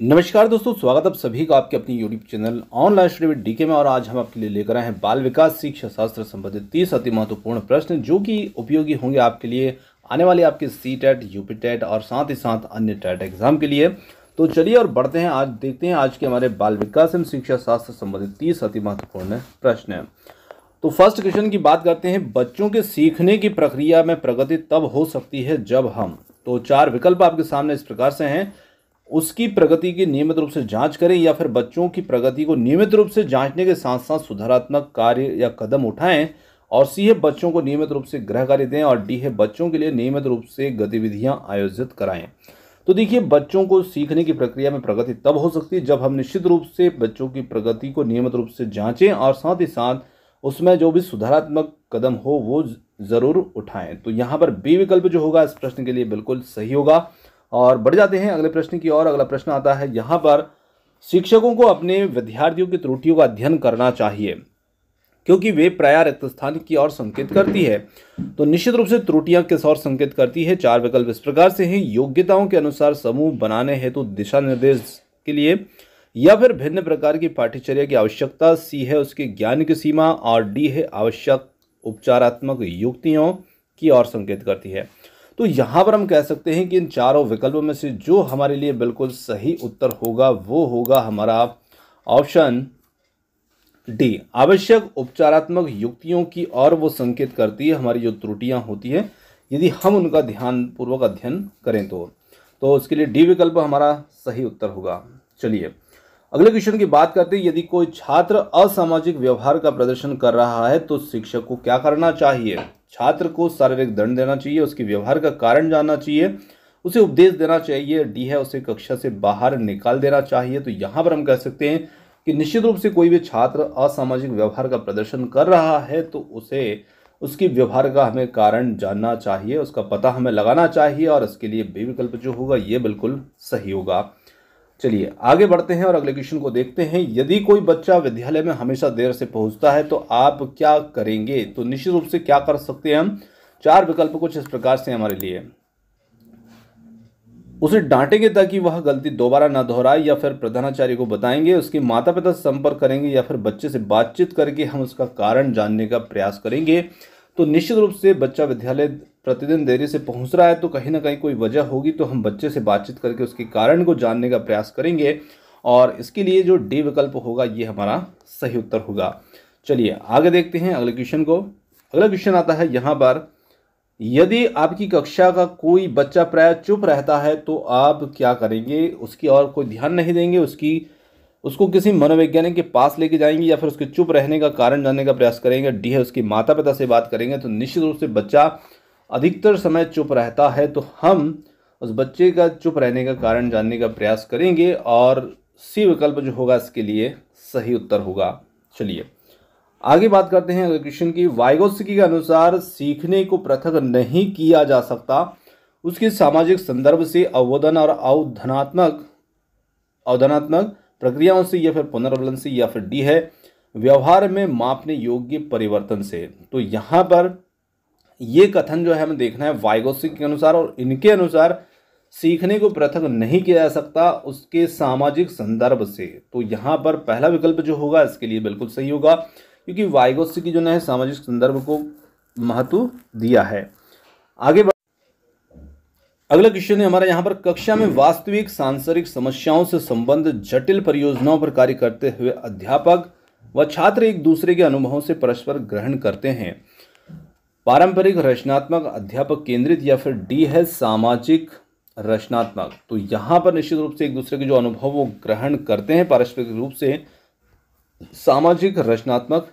नमस्कार दोस्तों स्वागत है सभी का आपके अपनी YouTube channel online study DK में और आज हम आपके लिए लेकर आए हैं बाल विकास शिक्षा शास्त्र संबंधित तीस अति महत्वपूर्ण प्रश्न जो कि उपयोगी होंगे आपके लिए आने वाले आपके सी टेट यूपी टेट और साथ ही साथ अन्य टेट एग्जाम e के लिए तो चलिए और बढ़ते हैं आज देखते हैं आज के हमारे बाल विकास एवं शिक्षा शास्त्र संबंधित तीस अति महत्वपूर्ण प्रश्न तो फर्स्ट क्वेश्चन की बात करते हैं बच्चों के सीखने की प्रक्रिया में प्रगति तब हो सकती है जब हम तो चार विकल्प आपके सामने इस प्रकार से हैं उसकी प्रगति की नियमित रूप से जांच करें या फिर बच्चों की प्रगति को नियमित रूप से जांचने के साथ साथ सुधारात्मक कार्य या कदम उठाएं और सी है बच्चों को नियमित रूप से गृह कार्य दें और डी है बच्चों के लिए नियमित रूप से गतिविधियां आयोजित कराएं तो देखिए बच्चों को सीखने की प्रक्रिया में प्रगति तब हो सकती है जब हम निश्चित रूप से बच्चों की प्रगति को नियमित रूप से जाँचें और साथ ही साथ उसमें जो भी सुधारात्मक कदम हो वो ज़रूर उठाएं तो यहाँ पर बी विकल्प जो होगा इस प्रश्न के लिए बिल्कुल सही होगा और बढ़ जाते हैं अगले प्रश्न की ओर अगला प्रश्न आता है यहाँ पर शिक्षकों को अपने विद्यार्थियों की त्रुटियों का अध्ययन करना चाहिए क्योंकि वे प्राय रिक्त स्थान की ओर संकेत करती है तो निश्चित रूप से त्रुटियां किस ओर संकेत करती है चार विकल्प इस प्रकार से हैं योग्यताओं के अनुसार समूह बनाने हेतु तो दिशा निर्देश के लिए या फिर भिन्न प्रकार की पाठ्यचर्या की आवश्यकता सी है उसके ज्ञान की सीमा और डी है आवश्यक उपचारात्मक युक्तियों की ओर संकेत करती है तो यहाँ पर हम कह सकते हैं कि इन चारों विकल्पों में से जो हमारे लिए बिल्कुल सही उत्तर होगा वो होगा हमारा ऑप्शन डी आवश्यक उपचारात्मक युक्तियों की और वो संकेत करती है हमारी जो त्रुटियाँ होती हैं यदि हम उनका ध्यानपूर्वक अध्ययन करें तो तो उसके लिए डी विकल्प हमारा सही उत्तर होगा चलिए अगले क्वेश्चन की बात करते हैं यदि कोई छात्र असामाजिक व्यवहार का प्रदर्शन कर रहा है तो शिक्षक को क्या करना चाहिए छात्र को शारीरिक दंड देना चाहिए उसके व्यवहार का कारण जानना चाहिए उसे उपदेश देना चाहिए डी है उसे कक्षा से बाहर निकाल देना चाहिए तो यहाँ पर हम कह सकते हैं कि निश्चित रूप से कोई भी छात्र असामाजिक व्यवहार का प्रदर्शन कर रहा है तो उसे उसकी व्यवहार का हमें कारण जानना चाहिए उसका पता हमें लगाना चाहिए और इसके लिए बेविकल्प विकल्प जो होगा ये बिल्कुल सही होगा चलिए आगे बढ़ते हैं और अगले क्वेश्चन को देखते हैं यदि कोई बच्चा विद्यालय में हमेशा देर से पहुंचता है तो आप क्या करेंगे तो निश्चित रूप से क्या कर सकते हैं हम चार विकल्प कुछ इस प्रकार से हमारे लिए उसे डांटेंगे ताकि वह गलती दोबारा ना दोहराए या फिर प्रधानाचार्य को बताएंगे उसके माता पिता से संपर्क करेंगे या फिर बच्चे से बातचीत करके हम उसका कारण जानने का प्रयास करेंगे तो निश्चित रूप से बच्चा विद्यालय प्रतिदिन देरी से पहुंच रहा है तो कहीं ना कहीं कोई वजह होगी तो हम बच्चे से बातचीत करके उसके कारण को जानने का प्रयास करेंगे और इसके लिए जो डी विकल्प होगा ये हमारा सही उत्तर होगा चलिए आगे देखते हैं अगले क्वेश्चन को अगला क्वेश्चन आता है यहाँ पर यदि आपकी कक्षा का कोई बच्चा प्राय चुप रहता है तो आप क्या करेंगे उसकी और कोई ध्यान नहीं देंगे उसकी उसको किसी मनोवैज्ञानिक के पास लेके जाएंगे या फिर उसके चुप रहने का कारण जानने का प्रयास करेंगे डी है उसके माता पिता से बात करेंगे तो निश्चित रूप से बच्चा अधिकतर समय चुप रहता है तो हम उस बच्चे का चुप रहने का कारण जानने का प्रयास करेंगे और सी विकल्प जो होगा इसके लिए सही उत्तर होगा चलिए आगे बात करते हैं अगले क्वेश्चन की वाइगोस्की के अनुसार सीखने को पृथक नहीं किया जा सकता उसके सामाजिक संदर्भ से अवोधन और अवधनात्मक अवधनात्मक प्रक्रियाओं से या फिर पुनर्वलन से या फिर डी है व्यवहार में मापने योग्य परिवर्तन से तो यहाँ पर ये कथन जो है हमें देखना है वाइगोसिक के अनुसार और इनके अनुसार सीखने को पृथक नहीं किया जा सकता उसके सामाजिक संदर्भ से तो यहाँ पर पहला विकल्प जो होगा इसके लिए बिल्कुल सही होगा क्योंकि वाइगोस जो है सामाजिक संदर्भ को महत्व दिया है आगे अगला क्वेश्चन है हमारा यहाँ पर कक्षा में वास्तविक सांसारिक समस्याओं से संबंध जटिल परियोजनाओं पर कार्य करते हुए अध्यापक व छात्र एक दूसरे के अनुभवों से परस्पर ग्रहण करते हैं पारंपरिक रचनात्मक अध्यापक केंद्रित या फिर डी है सामाजिक रचनात्मक तो यहाँ पर निश्चित रूप से एक दूसरे के जो अनुभव वो ग्रहण करते हैं पारस्परिक रूप से सामाजिक रचनात्मक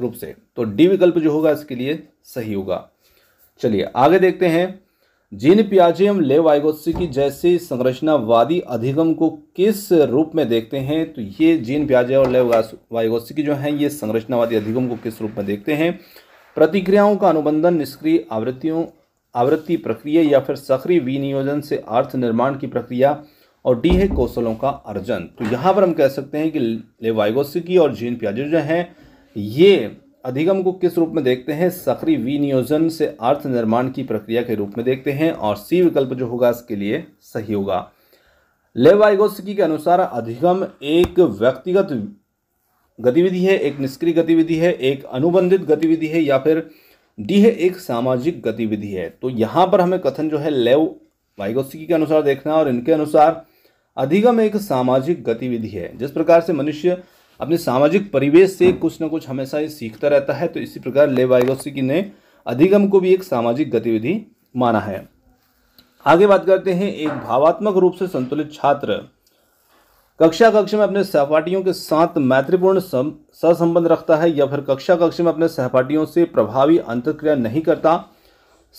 रूप से तो डी विकल्प जो होगा इसके लिए सही होगा चलिए आगे देखते हैं जीन पियाजे हम ले आइगोत्सी की जैसे संरचनावादी अधिगम को किस रूप में देखते हैं तो ये जीन पियाजे और ले वाइगोत्सी की जो है ये संरचनावादी अधिगम को किस रूप में देखते हैं प्रतिक्रियाओं का अनुबंधन निष्क्रिय आवृत्तियों आवृत्ति प्रक्रिया या फिर सक्रिय विनियोजन से अर्थ निर्माण की प्रक्रिया और डी है कौशलों का अर्जन तो यहाँ पर हम कह सकते हैं कि लेवाइगोसिकी और जीन प्याजो जो हैं ये अधिगम को किस रूप में देखते हैं सक्रिय विनियोजन से अर्थ निर्माण की प्रक्रिया के रूप में देखते हैं और सी विकल्प जो होगा इसके लिए सही होगा लेवाइगोसिकी के अनुसार अधिगम एक व्यक्तिगत गतिविधि है एक निष्क्रिय गतिविधि है एक अनुबंधित गतिविधि है या फिर डी है एक सामाजिक गतिविधि है तो यहाँ पर हमें कथन जो है लेव वाइगोस्की के अनुसार देखना और इनके अनुसार अधिगम एक सामाजिक गतिविधि है जिस प्रकार से मनुष्य अपने सामाजिक परिवेश से कुछ ना कुछ हमेशा ही सीखता रहता है तो इसी प्रकार लेव वाइगोस्की ने अधिगम को भी एक सामाजिक गतिविधि माना है आगे बात करते हैं एक भावात्मक रूप से संतुलित छात्र कक्षा कक्ष में अपने सहपाठियों के साथ मैत्रीपूर्ण सहसंबंध रखता है या फिर कक्षा कक्ष में अपने सहपाठियों से प्रभावी अंतक्रिया नहीं करता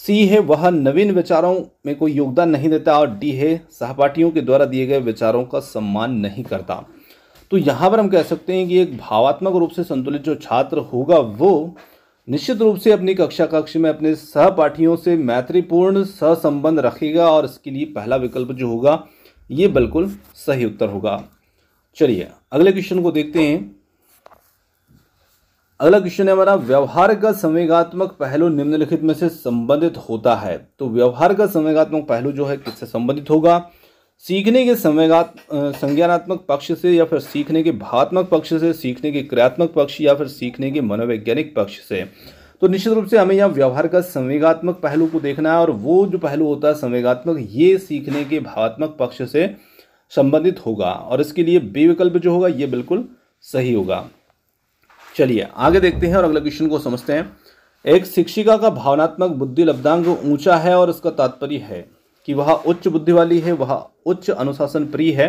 सी है वह नवीन विचारों में कोई योगदान नहीं देता और डी है सहपाठियों के द्वारा दिए गए विचारों का सम्मान नहीं करता तो यहाँ पर हम कह सकते हैं कि एक भावात्मक रूप से संतुलित जो छात्र होगा वो निश्चित रूप से अपनी कक्षा कक्ष में अपने सहपाठियों से मैत्रीपूर्ण सहसंबंध रखेगा और इसके लिए पहला विकल्प जो होगा ये बिल्कुल सही उत्तर होगा चलिए अगले क्वेश्चन को देखते हैं अगला क्वेश्चन है हमारा व्यवहार का संवेगात्मक पहलू निम्नलिखित में से संबंधित होता है तो व्यवहार का संवेगात्मक पहलू जो है किससे संबंधित होगा सीखने के संवेगात संज्ञानात्मक पक्ष से या फिर सीखने के भावात्मक पक्ष से सीखने के क्रियात्मक पक्ष या फिर सीखने के मनोवैज्ञानिक पक्ष से तो निश्चित रूप से हमें यहाँ व्यवहार का संवेगात्मक पहलू को देखना है और वो जो पहलू होता है संवेगात्मक ये सीखने के भावात्मक पक्ष से संबंधित होगा और इसके लिए बेविकल्प जो होगा ये बिल्कुल सही होगा चलिए आगे देखते हैं और अगले क्वेश्चन को समझते हैं एक शिक्षिका का भावनात्मक बुद्धि लब्धांग ऊंचा है और इसका तात्पर्य है कि वह उच्च बुद्धि वाली है वह उच्च अनुशासन प्रिय है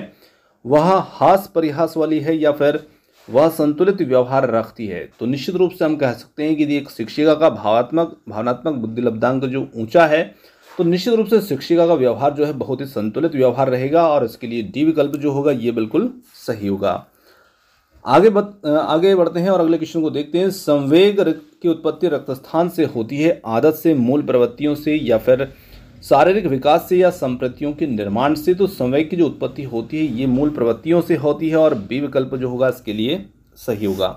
वह हास परिहास वाली है या फिर वह संतुलित व्यवहार रखती है तो निश्चित रूप से हम कह सकते हैं कि यदि एक शिक्षिका का भावात्मक भावनात्मक बुद्धि लब्धांक जो ऊंचा है तो निश्चित रूप से शिक्षिका का व्यवहार जो है बहुत ही संतुलित व्यवहार रहेगा और इसके लिए डी विकल्प जो होगा ये बिल्कुल सही होगा आगे बत, आगे बढ़ते हैं और अगले क्वेश्चन को देखते हैं संवेग की उत्पत्ति रक्तस्थान से होती है आदत से मूल प्रवृत्तियों से या फिर शारीरिक विकास से या संप्रतियों के निर्माण से तो संवेग की जो उत्पत्ति होती है ये मूल प्रवृत्तियों से होती है और बी विकल्प जो होगा इसके लिए सही होगा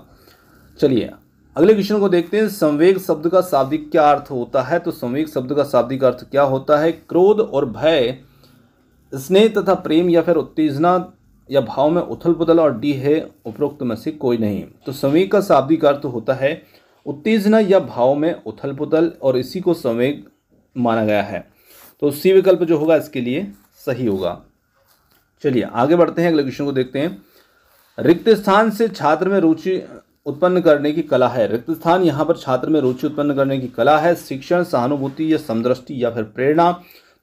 चलिए अगले क्वेश्चन को देखते हैं संवेग शब्द का शाब्दिक क्या अर्थ होता है तो संवेग शब्द का शाब्दिक अर्थ क्या होता है क्रोध और भय स्नेह तथा प्रेम या फिर उत्तेजना या भाव में उथल पुथल और डी है उपरोक्त में से कोई नहीं तो संवेग का शाब्दिक अर्थ होता है उत्तेजना या भाव में उथल पुथल और इसी को संवेग माना गया है तो सी विकल्प जो होगा इसके लिए सही होगा चलिए आगे बढ़ते हैं अगले क्वेश्चन को देखते हैं रिक्त स्थान से छात्र में रुचि उत्पन्न करने की कला है रिक्त स्थान यहाँ पर छात्र में रुचि उत्पन्न करने की कला है शिक्षण सहानुभूति या समदृष्टि या फिर प्रेरणा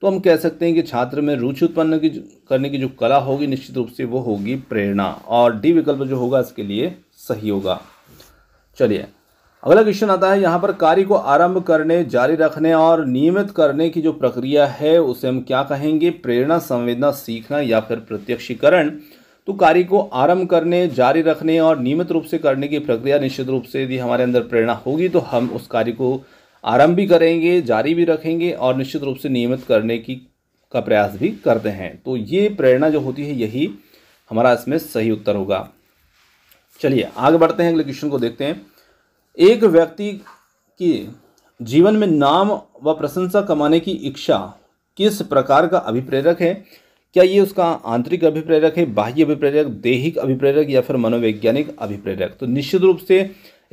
तो हम कह सकते हैं कि छात्र में रुचि उत्पन्न की करने की जो कला होगी निश्चित रूप से वो होगी प्रेरणा और डी विकल्प जो होगा इसके लिए सही होगा चलिए अगला क्वेश्चन आता है यहाँ पर कार्य को आरंभ करने जारी रखने और नियमित करने की जो प्रक्रिया है उसे हम क्या कहेंगे प्रेरणा संवेदना सीखना या फिर प्रत्यक्षीकरण तो कार्य को आरंभ करने जारी रखने और नियमित रूप से करने की प्रक्रिया निश्चित रूप से यदि हमारे अंदर प्रेरणा होगी तो हम उस कार्य को आरंभ भी करेंगे जारी भी रखेंगे और निश्चित रूप से नियमित करने की का प्रयास भी करते हैं तो ये प्रेरणा जो होती है यही हमारा इसमें सही उत्तर होगा चलिए आगे बढ़ते हैं अगले क्वेश्चन को देखते हैं एक व्यक्ति के जीवन में नाम व प्रशंसा कमाने की इच्छा किस प्रकार का अभिप्रेरक है क्या ये उसका आंतरिक अभिप्रेरक है बाह्य अभिप्रेरक देहिक अभिप्रेरक या फिर मनोवैज्ञानिक अभिप्रेरक तो निश्चित रूप से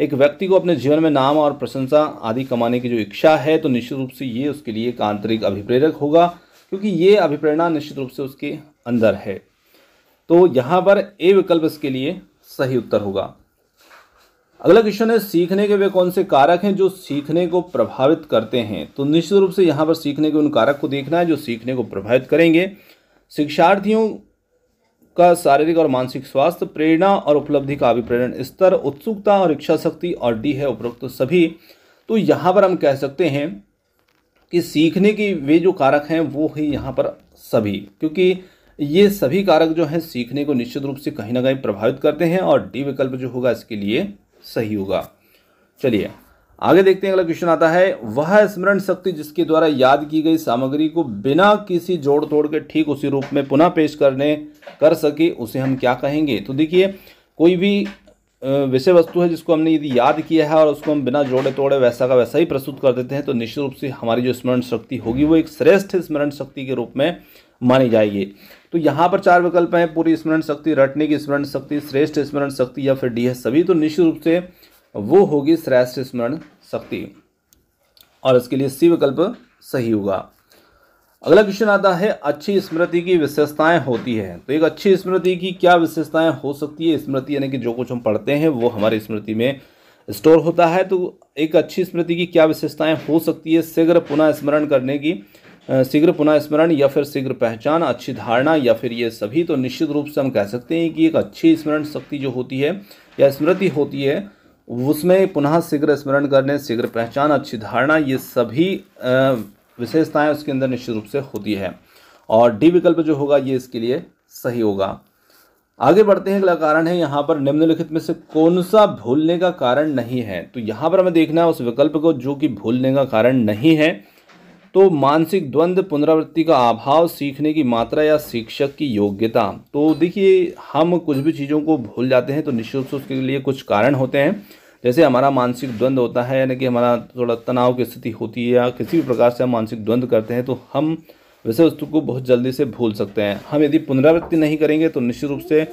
एक व्यक्ति को अपने जीवन में नाम और प्रशंसा आदि कमाने की जो इच्छा है तो निश्चित रूप से ये उसके लिए एक आंतरिक अभिप्रेरक होगा क्योंकि ये अभिप्रेरणा निश्चित रूप से उसके अंदर है तो यहाँ पर ए विकल्प इसके लिए सही उत्तर होगा अगला क्वेश्चन है सीखने के वे कौन से कारक हैं जो सीखने को प्रभावित करते हैं तो निश्चित रूप से यहाँ पर सीखने के उन कारक को देखना है जो सीखने को प्रभावित करेंगे शिक्षार्थियों का शारीरिक और मानसिक स्वास्थ्य प्रेरणा और उपलब्धि का अभिप्रेरण स्तर उत्सुकता और इच्छा शक्ति और डी है उपरोक्त सभी तो यहाँ पर हम कह सकते हैं कि सीखने के वे जो कारक हैं वो ही यहाँ पर सभी क्योंकि ये सभी कारक जो हैं सीखने को निश्चित रूप से कहीं ना कहीं प्रभावित करते हैं और डी विकल्प जो होगा इसके लिए सही होगा चलिए आगे देखते हैं अगला क्वेश्चन आता है वह स्मरण शक्ति जिसके द्वारा याद की गई सामग्री को बिना किसी जोड़ तोड़ के ठीक उसी रूप में पुनः पेश करने कर सके उसे हम क्या कहेंगे तो देखिए कोई भी विषय वस्तु है जिसको हमने यदि याद किया है और उसको हम बिना जोड़े तोड़े वैसा का वैसा ही प्रस्तुत कर देते हैं तो निश्चित रूप से हमारी जो स्मरण शक्ति होगी वो एक श्रेष्ठ स्मरण शक्ति के रूप में मानी जाएगी तो यहाँ पर चार विकल्प हैं पूरी स्मरण शक्ति रटने की स्मरण शक्ति श्रेष्ठ स्मरण शक्ति या फिर डी है सभी तो निश्चित रूप से वो होगी श्रेष्ठ स्मरण शक्ति और इसके लिए सी विकल्प सही होगा अगला क्वेश्चन आता है अच्छी स्मृति की विशेषताएं होती है तो एक अच्छी स्मृति की क्या विशेषताएं हो सकती है स्मृति यानी कि जो कुछ हम पढ़ते हैं वो हमारी स्मृति में स्टोर होता है तो एक अच्छी स्मृति की क्या विशेषताएं हो सकती है शीघ्र पुनः स्मरण करने की शीघ्र पुनः स्मरण या फिर शीघ्र पहचान अच्छी धारणा या फिर ये सभी तो निश्चित रूप से हम कह सकते हैं कि एक अच्छी स्मरण शक्ति जो होती है या स्मृति होती है उसमें पुनः शीघ्र स्मरण करने शीघ्र पहचान अच्छी धारणा ये सभी विशेषताएं उसके अंदर निश्चित रूप से होती है और डी विकल्प जो होगा ये इसके लिए सही होगा आगे बढ़ते हैं अगला कारण है यहाँ पर निम्नलिखित में से कौन सा भूलने का कारण नहीं है तो यहाँ पर हमें देखना है उस विकल्प को जो कि भूलने का कारण नहीं है तो मानसिक द्वंद्व पुनरावृत्ति का अभाव सीखने की मात्रा या शिक्षक की योग्यता तो देखिए हम कुछ भी चीज़ों को भूल जाते हैं तो निश्चित रूप से उसके लिए कुछ कारण होते हैं जैसे हमारा मानसिक द्वंद्व होता है यानी कि हमारा थोड़ा तनाव की स्थिति होती है या किसी भी प्रकार से हम मानसिक द्वंद्व करते हैं तो हम वैसे वस्तु को बहुत जल्दी से भूल सकते हैं हम यदि पुनरावृत्ति नहीं करेंगे तो निश्चित रूप से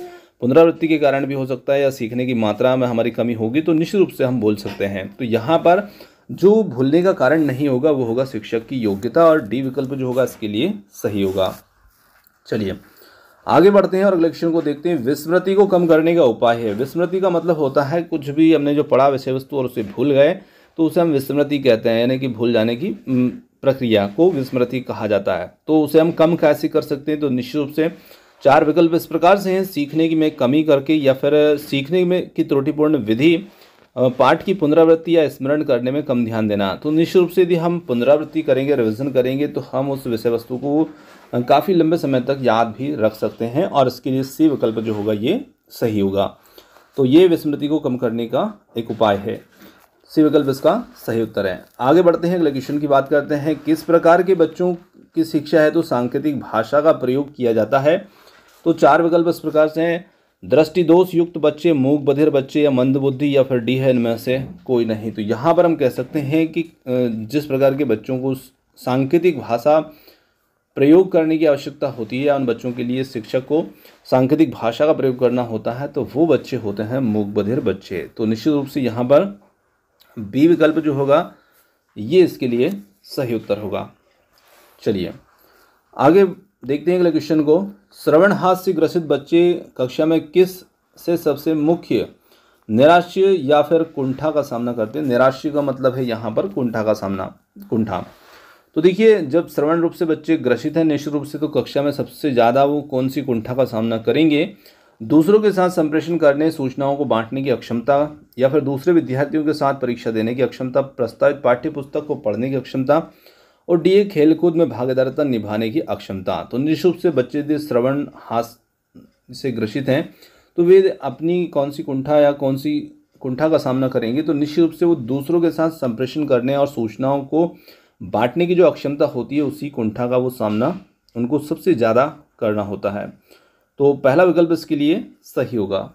पुनरावृत्ति के कारण भी हो सकता है या सीखने की मात्रा में हमारी कमी होगी तो निश्चित रूप से हम बोल सकते हैं तो यहाँ पर जो भूलने का कारण नहीं होगा वो होगा शिक्षक की योग्यता और डी विकल्प जो होगा इसके लिए सही होगा चलिए आगे बढ़ते हैं और अगले क्वेश्चन को देखते हैं विस्मृति को कम करने का उपाय है विस्मृति का मतलब होता है कुछ भी हमने जो पढ़ा विषय वस्तु और उसे भूल गए तो उसे हम विस्मृति कहते हैं यानी कि भूल जाने की प्रक्रिया को विस्मृति कहा जाता है तो उसे हम कम कैसे कर सकते हैं तो निश्चित रूप से चार विकल्प इस प्रकार से हैं सीखने की में कमी करके या फिर सीखने में की त्रुटिपूर्ण विधि पाठ की पुनरावृत्ति या स्मरण करने में कम ध्यान देना तो निश्चित रूप से यदि हम पुनरावृत्ति करेंगे रिविजन करेंगे तो हम उस विषय वस्तु को काफ़ी लंबे समय तक याद भी रख सकते हैं और इसके लिए सी विकल्प जो होगा ये सही होगा तो ये विस्मृति को कम करने का एक उपाय है सी विकल्प इसका सही उत्तर है आगे बढ़ते हैं अगले क्वेश्चन की बात करते हैं किस प्रकार के बच्चों की शिक्षा है तो सांकेतिक भाषा का प्रयोग किया जाता है तो चार विकल्प इस प्रकार से हैं दृष्टिदोष युक्त बच्चे मूक बधिर बच्चे या मंदबुद्धि या फिर डी है इनमें से कोई नहीं तो यहाँ पर हम कह सकते हैं कि जिस प्रकार के बच्चों को सांकेतिक भाषा प्रयोग करने की आवश्यकता होती है या उन बच्चों के लिए शिक्षक को सांकेतिक भाषा का प्रयोग करना होता है तो वो बच्चे होते हैं मूक बधिर बच्चे तो निश्चित रूप से यहाँ पर बी विकल्प जो होगा ये इसके लिए सही उत्तर होगा चलिए आगे देखते हैं अगले क्वेश्चन को श्रवण हाथ से ग्रसित बच्चे कक्षा में किस से सबसे मुख्य निराश्य या फिर कुंठा का सामना करते हैं निराश्य का मतलब है यहाँ पर कुंठा का सामना कुंठा तो देखिए जब श्रवण रूप से बच्चे ग्रसित हैं निश्चित रूप से तो कक्षा में सबसे ज़्यादा वो कौन सी कुंठा का सामना करेंगे दूसरों के साथ संप्रेषण करने सूचनाओं को बांटने की अक्षमता या फिर दूसरे विद्यार्थियों के साथ परीक्षा देने की अक्षमता प्रस्तावित पाठ्य पुस्तक को पढ़ने की अक्षमता और डी ए खेलकूद में भागीदारता निभाने की अक्षमता तो निश्चित से बच्चे यदि श्रवण हास से ग्रसित हैं तो वे अपनी कौन सी कुंठा या कौन सी कुंठा का सामना करेंगे तो निश्चित रूप से वो दूसरों के साथ संप्रेषण करने और सूचनाओं को बांटने की जो अक्षमता होती है उसी कुंठा का वो सामना उनको सबसे ज़्यादा करना होता है तो पहला विकल्प इसके लिए सही होगा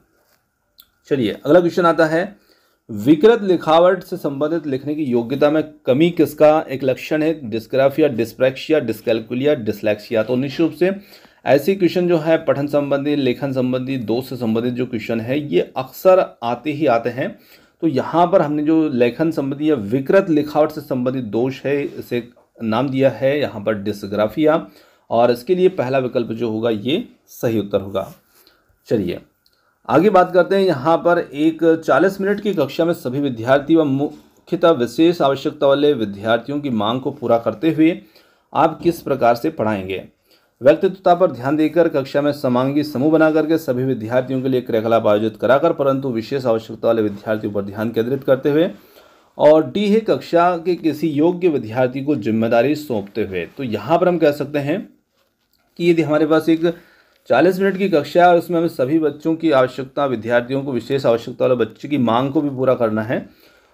चलिए अगला क्वेश्चन आता है विकृत लिखावट से संबंधित लिखने की योग्यता में कमी किसका एक लक्षण है डिस्ग्राफिया डिस्प्रैक्शिया डिस्कैलकुलिया डिस्लैक्सिया तो निश्चित रूप से ऐसे क्वेश्चन जो है पठन संबंधी लेखन संबंधी दोष से संबंधित जो क्वेश्चन है ये अक्सर आते ही आते हैं तो यहाँ पर हमने जो लेखन संबंधी या विकृत लिखावट से संबंधित दोष है इसे नाम दिया है यहाँ पर डिस्ग्राफिया और इसके लिए पहला विकल्प जो होगा ये सही उत्तर होगा चलिए आगे बात करते हैं यहाँ पर एक 40 मिनट की कक्षा में सभी विद्यार्थी व मुख्यतः विशेष आवश्यकता वाले विद्यार्थियों की मांग को पूरा करते हुए आप किस प्रकार से पढ़ाएंगे व्यक्तित्वता पर ध्यान देकर कक्षा में समांगी समूह बना करके सभी विद्यार्थियों के लिए क्रियाकलाप आयोजित कराकर परंतु विशेष आवश्यकता वाले विद्यार्थियों पर ध्यान केंद्रित करते हुए और डी है कक्षा के किसी योग्य विद्यार्थी को जिम्मेदारी सौंपते हुए तो यहाँ पर हम कह सकते हैं कि यदि हमारे पास एक 40 मिनट की कक्षा है और उसमें हमें सभी बच्चों की आवश्यकता विद्यार्थियों को विशेष आवश्यकता वाले बच्चे की मांग को भी पूरा करना है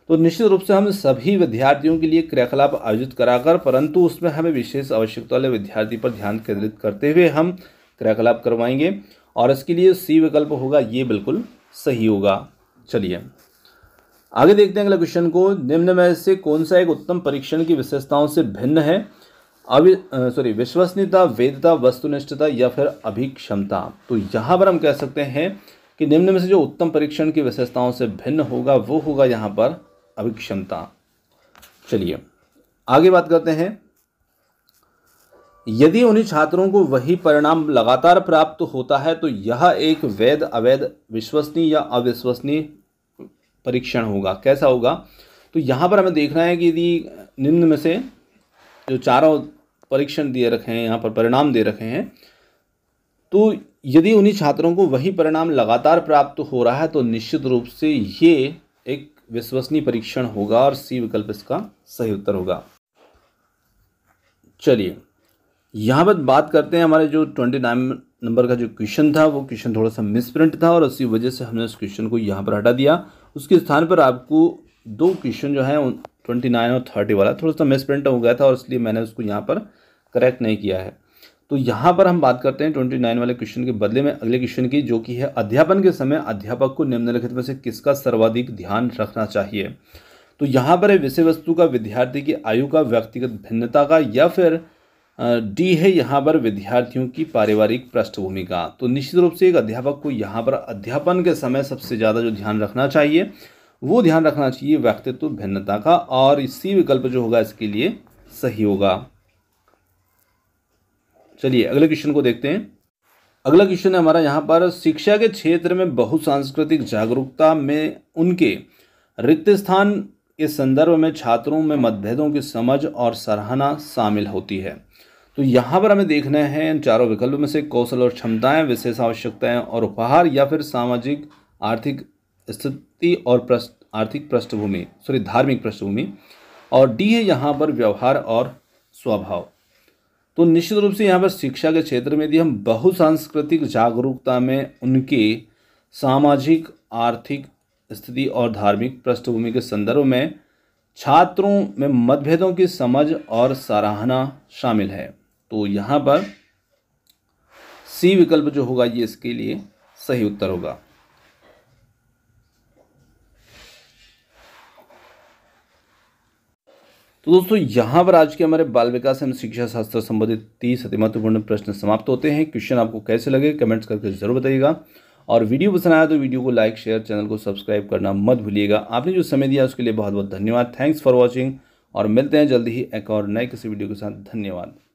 तो निश्चित रूप से हम सभी विद्यार्थियों के लिए क्रियाकलाप आयोजित कराकर परंतु उसमें हमें विशेष आवश्यकता वाले विद्यार्थी पर ध्यान केंद्रित करते हुए हम क्रियाकलाप करवाएंगे और इसके लिए सी विकल्प होगा ये बिल्कुल सही होगा चलिए आगे देखते हैं अगले क्वेश्चन को निम्न में से कौन सा एक उत्तम परीक्षण की विशेषताओं से भिन्न है अवि सॉरी विश्वसनीयता वेदता वस्तुनिष्ठता या फिर अभिक्षमता तो यहाँ पर हम कह सकते हैं कि निम्न में से जो उत्तम परीक्षण की विशेषताओं से भिन्न होगा वो होगा यहाँ पर अभिक्षमता चलिए आगे बात करते हैं यदि उन्हीं छात्रों को वही परिणाम लगातार प्राप्त होता है तो यह एक वैध अवैध विश्वसनीय या अविश्वसनीय परीक्षण होगा कैसा होगा तो यहाँ पर हमें देखना है कि यदि निम्न में से जो चारों परीक्षण दिए रखे हैं यहाँ पर परिणाम दे रखे हैं तो यदि उन्हीं छात्रों को वही परिणाम लगातार प्राप्त हो रहा है तो निश्चित रूप से ये एक विश्वसनीय परीक्षण होगा और सी विकल्प इसका सही उत्तर होगा चलिए यहाँ पर बात करते हैं हमारे जो ट्वेंटी नाइन नंबर का जो क्वेश्चन था वो क्वेश्चन थोड़ा सा मिसप्रिंट था और उसी वजह से हमने उस क्वेश्चन को यहाँ पर हटा दिया उसके स्थान पर आपको दो क्वेश्चन जो है ट्वेंटी नाइन और थर्टी वाला थोड़ा सा मिसप्रिंट प्रिंट हो गया था और इसलिए मैंने उसको यहाँ पर करेक्ट नहीं किया है तो यहाँ पर हम बात करते हैं ट्वेंटी नाइन वाले क्वेश्चन के बदले में अगले क्वेश्चन की जो कि है अध्यापन के समय अध्यापक को निम्नलिखित में से किसका सर्वाधिक ध्यान रखना चाहिए तो यहाँ पर है विषय वस्तु का विद्यार्थी की आयु का व्यक्तिगत भिन्नता का या फिर डी है यहाँ पर विद्यार्थियों की पारिवारिक पृष्ठभूमि का तो निश्चित रूप से एक अध्यापक को यहाँ पर अध्यापन के समय सबसे ज़्यादा जो ध्यान रखना चाहिए वो ध्यान रखना चाहिए व्यक्तित्व भिन्नता का और सी विकल्प जो होगा इसके लिए सही होगा चलिए अगले क्वेश्चन को देखते हैं अगला क्वेश्चन है हमारा यहाँ पर शिक्षा के क्षेत्र में बहुसांस्कृतिक जागरूकता में उनके रिक्त स्थान के संदर्भ में छात्रों में मतभेदों की समझ और सराहना शामिल होती है तो यहाँ पर हमें देखना है इन चारों विकल्प में से कौशल और क्षमताएं विशेष आवश्यकताएं और उपहार या फिर सामाजिक आर्थिक स्थिति और प्रश्न आर्थिक पृष्ठभूमि सॉरी धार्मिक पृष्ठभूमि और डी है यहाँ पर व्यवहार और स्वभाव तो निश्चित रूप से यहाँ पर शिक्षा के क्षेत्र में यदि हम बहुसांस्कृतिक जागरूकता में उनके सामाजिक आर्थिक स्थिति और धार्मिक पृष्ठभूमि के संदर्भ में छात्रों में मतभेदों की समझ और सराहना शामिल है तो यहाँ पर सी विकल्प जो होगा ये इसके लिए सही उत्तर होगा तो दोस्तों यहाँ पर आज के हमारे बाल विकास एवं शिक्षा शास्त्र संबंधित तीस अति महत्वपूर्ण प्रश्न समाप्त होते हैं क्वेश्चन आपको कैसे लगे कमेंट्स करके जरूर बताइएगा और वीडियो पसंद आया तो वीडियो को लाइक शेयर चैनल को सब्सक्राइब करना मत भूलिएगा आपने जो समय दिया उसके लिए बहुत बहुत धन्यवाद थैंक्स फॉर वॉचिंग और मिलते हैं जल्दी ही एक और नए किसी वीडियो के साथ धन्यवाद